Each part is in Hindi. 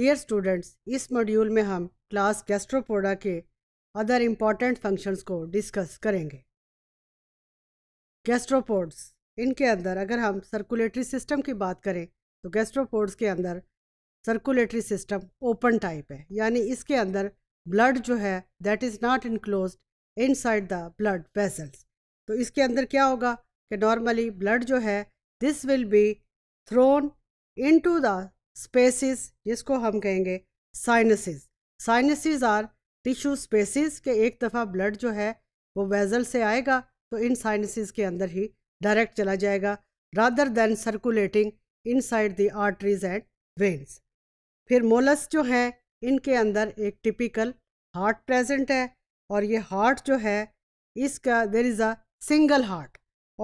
डियर स्टूडेंट्स इस मॉड्यूल में हम क्लास गैस्ट्रोपोडा के अदर इम्पॉर्टेंट फंक्शंस को डिस्कस करेंगे गैस्ट्रोपोड्स इनके अंदर अगर हम सर्कुलेटरी सिस्टम की बात करें तो गैस्ट्रोपोड्स के अंदर सर्कुलेटरी सिस्टम ओपन टाइप है यानी इसके अंदर ब्लड जो है that is not enclose inside the blood vessels तो इसके अंदर क्या होगा कि नॉर्मली ब्लड जो है this will be thrown into the spaces जिसको हम कहेंगे sinuses sinuses are tissue spaces के एक दफ़ा ब्लड जो है वो वेजल से आएगा तो इन साइनसिस के अंदर ही डायरेक्ट चला जाएगा rather than circulating inside the arteries and veins फिर मोलस जो हैं इनके अंदर एक टिपिकल हार्ट प्रेजेंट है और ये हार्ट जो है इसका there is a single heart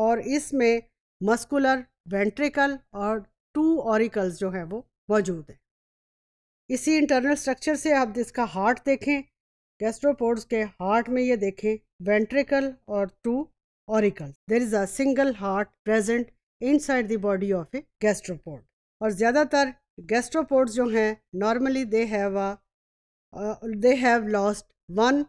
और इसमें मस्कुलर वेंट्रिकल और टू ऑरिकल्स जो हैं वो मौजूद है इसी इंटरनल स्ट्रक्चर से आप इसका हार्ट देखें गैस्ट्रोपोड्स के हार्ट में ये देखें वेंट्रिकल और two auricle there is a single heart present inside the body of a gastropod और ज़्यादातर गैस्ट्रोपोड्स जो हैं normally they have they have lost one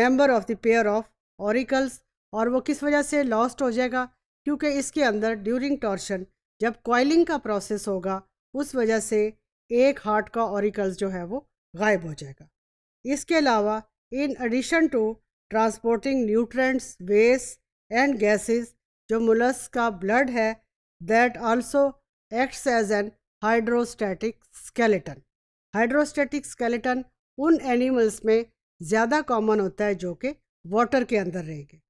member of the pair of auricles और वो किस वजह से लॉस्ट हो जाएगा क्योंकि इसके अंदर ड्यूरिंग टॉर्शन जब कॉइलिंग का प्रोसेस होगा उस वजह से एक हार्ट का ऑरिकल्स जो है वो गायब हो जाएगा इसके अलावा in addition to transporting nutrients waste and gases जो मुलस का ब्लड है that also acts as an hydrostatic skeleton hydrostatic skeleton उन एनिमल्स में ज़्यादा कॉमन होता है जो कि वाटर के अंदर रहेंगे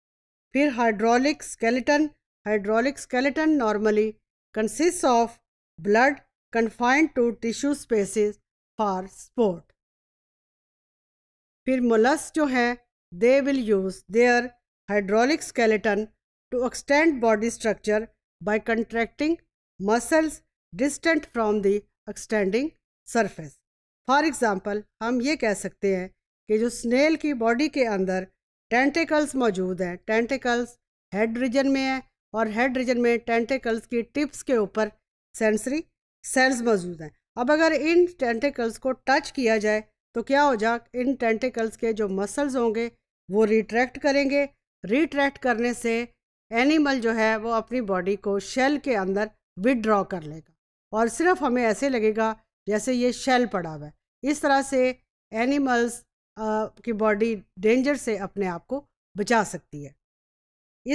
फिर hydraulic skeleton hydraulic skeleton normally consist of blood confined to tissue spaces for support फिर मोलस जो हैं they will use their hydraulic skeleton to extend body structure by contracting muscles distant from the extending surface for example हम ये कह सकते हैं कि जो स्नेल की बॉडी के अंदर टेंटिकल्स मौजूद हैं टेंटिकल्स हेड रीजन में है और हेड रीजन में टेंटिकल्स की टिप्स के ऊपर सेंसरी सेल्स मौजूद हैं अब अगर इन टेंटिकल्स को टच किया जाए तो क्या हो जा इन टेंटिकल्स के जो मसल्स होंगे वो रिट्रैक्ट करेंगे रिट्रैक्ट करने से एनिमल जो है वो अपनी बॉडी को शेल के अंदर विड्रॉ कर लेगा और सिर्फ हमें ऐसे लगेगा जैसे ये शेल पड़ा हुआ है इस तरह से एनिमल्स की बॉडी डेंजर से अपने आप को बचा सकती है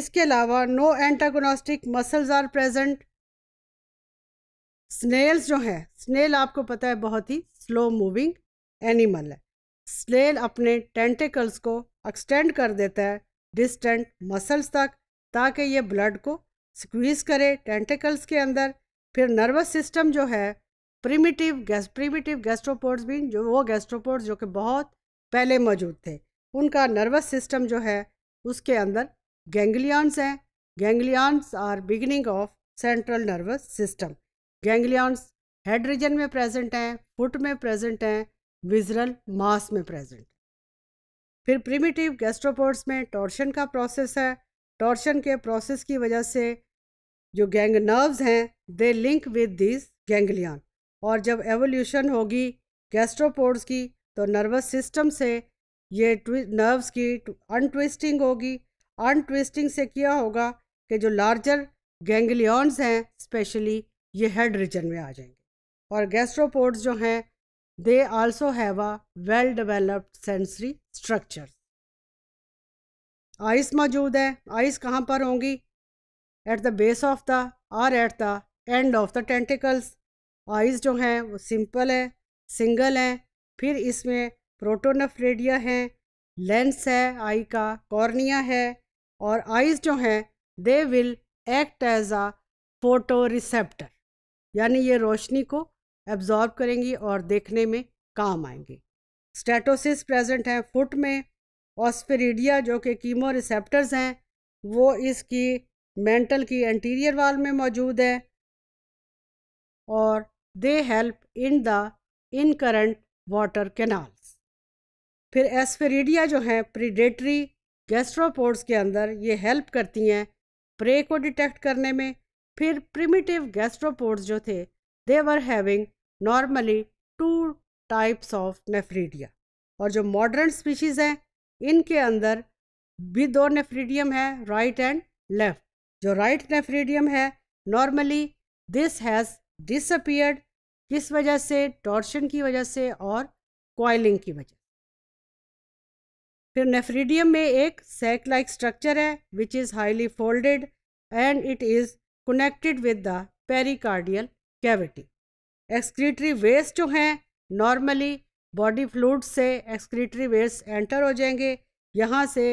इसके अलावा no antagonistic muscles are present snails जो है स्नेल आपको पता है बहुत ही स्लो मूविंग एनिमल है स्नेल अपने टेंटिकल्स को एक्सटेंड कर देता है डिस्टेंट मसल्स तक ताकि ये ब्लड को स्क्वीज़ करे टेंटिकल्स के अंदर फिर नर्वस सिस्टम जो है प्रिमिटिव गैस प्रिमिटिव गैस्ट्रोपोड्स भी जो वो गैस्ट्रोपोड्स जो कि बहुत पहले मौजूद थे उनका नर्वस सिस्टम जो है उसके अंदर गैंग्लियंस हैं ganglions are beginning of central nervous system ganglions head region में प्रेजेंट हैं फुट में प्रेजेंट हैं विजरल मास में प्रेजेंट फिर प्रिमिटिव गैस्ट्रोपोर्ट्स में टॉर्शन का प्रोसेस है टॉर्शन के प्रोसेस की वजह से जो गैंग नर्व्स हैं they link with this ganglion और जब एवोल्यूशन होगी गैस्ट्रोपोर्ट्स की तो नर्वस सिस्टम से ये नर्व्स की अनट्विस्टिंग होगी अनट्विस्टिंग से किया होगा कि जो लार्जर गैंग्लियॉन्स हैं स्पेशली ये हेड रीजन में आ जाएंगे और गैस्ट्रोपोड्स जो हैं they also have a well developed sensory structure eyes मौजूद है आइस कहाँ पर होंगी at the base of the or at the end of the tentacles eyes जो हैं वो सिंपल है सिंगल हैं फिर इसमें प्रोटोनफ्रेडिया हैं लेंस है आई का कॉर्निया है और आइज जो हैं they will act as a photoreceptor यानी ये रोशनी को एब्जॉर्ब करेंगी और देखने में काम आएंगी स्टेटोसिस प्रेजेंट हैं फुट में ऑस्पेरिडिया जो कि कीमो रिसेप्टर्स हैं वो इसकी मेंटल की एंटीरियर वाल में मौजूद है और they help in the incurrent water canals फिर एस्फेरीडिया जो हैं प्रीडेटरी गैस्ट्रोपोड्स के अंदर ये हेल्प करती हैं प्रे को डिटेक्ट करने में फिर प्रिमिटिव गैस्ट्रोपोर्ट्स जो थे they were having normally two types of nephridia और जो मॉडर्न स्पीशीज़ हैं इनके अंदर भी दो नेफ्रीडियम है राइट एंड लेफ्ट जो राइट right नेफ्रीडियम है नॉर्मली दिस हैज़ डिसअपियर्ड किस वजह से टॉर्शन की वजह से और क्वाइलिंग की वजह फिर नेफ्रीडियम में एक सैक लाइक स्ट्रक्चर है which is highly folded and it is connected with the pericardial cavity excretory waste जो हैं नॉर्मली बॉडी फ्लूड से एक्सक्रीटरी वेस्ट एंटर हो जाएंगे यहाँ से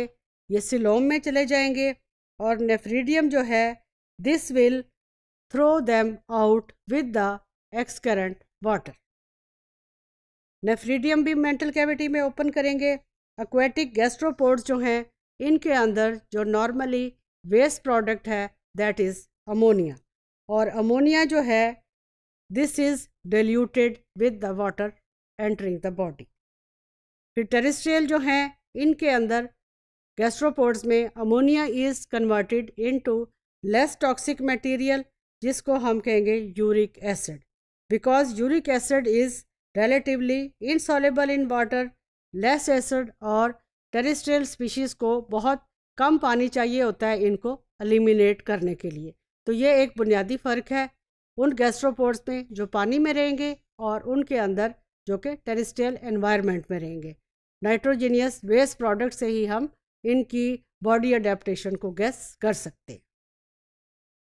ये सिलोम में चले जाएंगे और नेफ्रीडियम जो है this will throw them out with the excurrent water nephridium भी मेंटल कैविटी में ओपन करेंगे एक्वेटिक गैस्ट्रोपोड्स जो हैं इनके अंदर जो नॉर्मली वेस्ट प्रोडक्ट है दैट इज़ अमोनिया और अमोनिया जो है this is diluted with the water entering the body फिर टेरिस्ट्रियल जो हैं इनके अंदर गैस्ट्रोपोर्ड्स में ammonia is converted into less toxic material जिसको हम कहेंगे uric acid because uric acid is relatively insoluble in water less acid और टेरिस्ट्रियल स्पीशीज़ को बहुत कम पानी चाहिए होता है इनको एलिमिनेट करने के लिए तो ये एक बुनियादी फ़र्क है उन गैस्ट्रोपोर्ट्स में जो पानी में रहेंगे और उनके अंदर जो कि टेरिस्टियल एनवायरनमेंट में रहेंगे नाइट्रोजीनियस वेस्ट प्रोडक्ट से ही हम इनकी बॉडी अडेप्टशन को गैस कर सकते हैं